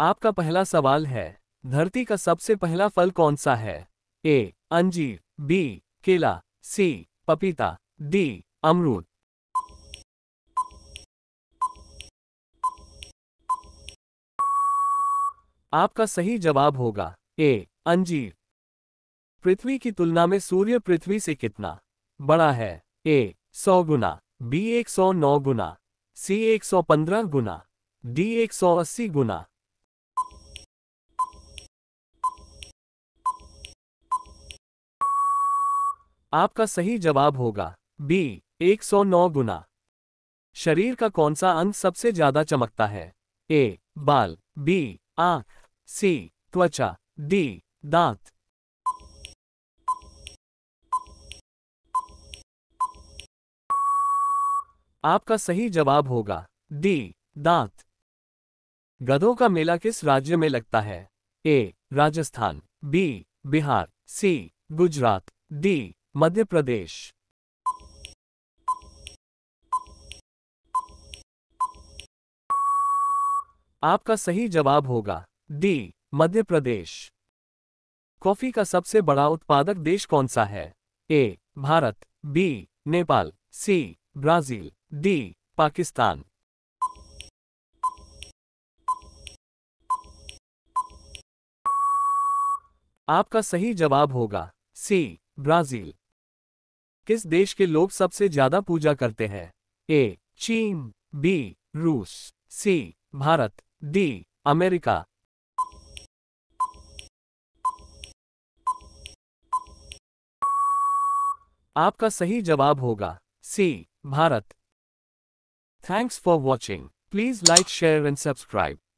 आपका पहला सवाल है धरती का सबसे पहला फल कौन सा है ए अंजीर बी केला सी पपीता डी अमरूद आपका सही जवाब होगा ए अंजीर पृथ्वी की तुलना में सूर्य पृथ्वी से कितना बड़ा है ए सौ गुना बी एक सौ नौ गुना सी एक सौ पंद्रह गुना डी एक सौ अस्सी गुना आपका सही जवाब होगा बी 109 गुना शरीर का कौन सा अंग सबसे ज्यादा चमकता है ए बाल बी आंख सी त्वचा डी दांत आपका सही जवाब होगा डी दांत गधों का मेला किस राज्य में लगता है A Rajasthan B Bihar C Gujarat D Madhya Pradesh आपका सही जवाब होगा डी मध्य प्रदेश कॉफी का सबसे बड़ा उत्पादक देश कौन सा है A Bharat B Nepal C Brazil D Pakistan आपका सही जवाब होगा सी ब्राजील किस देश के लोग सबसे ज्यादा पूजा करते हैं ए चीन बी रूस सी भारत डी अमेरिका आपका सही जवाब होगा C Bharat thanks for watching please like share and subscribe